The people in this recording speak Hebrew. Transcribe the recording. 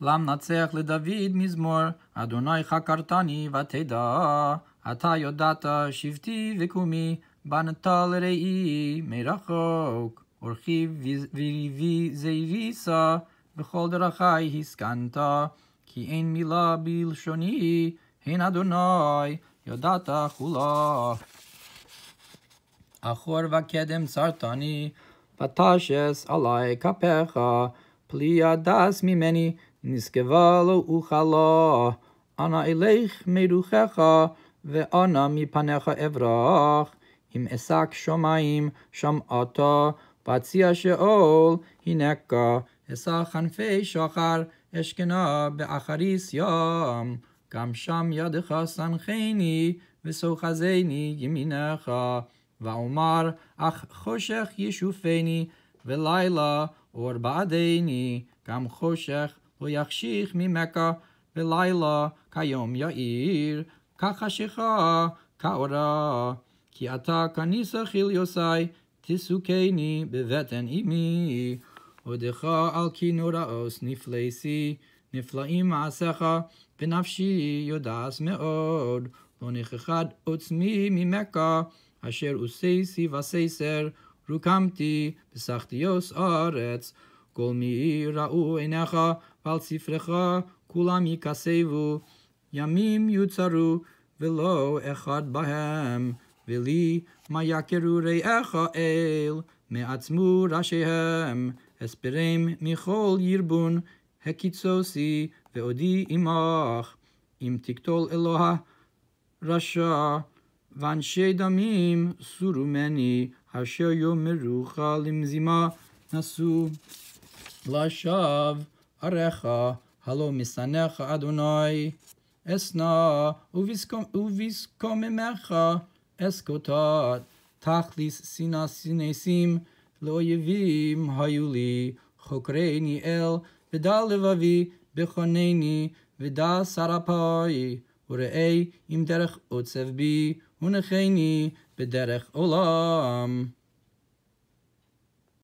למנצח לדוד מזמור, אדוני חקרתני ותדע, אתה יודעת שבטי וקומי, בנת לראי מרחוק, אורחי וריבי זהיריסה, בכל דרכי הסכנת, כי אין מילה בלשוני, הן אדוני, יודעת כולה. אחור וקדם צרתני, ותשס עלי כפיך, פלי הדס ממני, נסגבלו וחלו, אנא אלך מרוחך ואנא מפניך אברח, אם אסק שמיים שם אותו, פציע שאול הנקו, אסך חנפי שוחר אשכנו באחריס יום, גם שם ידך סנחני וסוחזני ימינך, ואומר אך חושך ישופני ולילה אור בעדני, גם חושך ולילה. ויחשיך ממכה בלילה כיום יאיר, כחשיכה כאורה. כי אתה כניסה יוסי, תסוכני בבטן אמי. עודך על כי נוראוס שיא, נפלאים מעשיך, ונפשי יודעס מאוד. לא נכחד עוצמי ממכה, אשר עושי שיא ססר, רוקמתי, בסחטיוס ארץ. כל מי ראו עיניך ועל ספרך כולם יכסבו. ימים יוצרו ולא אחד בהם, ולי מה יכרו רעך אל, מעצמו ראשיהם, הספרם מכל ירבון, הקיצוסי ועודי עמך, אם תקטול אלוה רשע, ואנשי דמים סורו מני, אשר יאמרוך למזימה נשאו. Lashav Arecha הלו Misanecha Adonai Esna Uviskom Uviskom Mecha תכליס Tachlis Sina Sinesim Lo Yevim Hayuli Chokreini El Veda Levavi Bechoneini Veda Sarapai Urei Im Derech Otsev Bi Unecheini Bederech Olam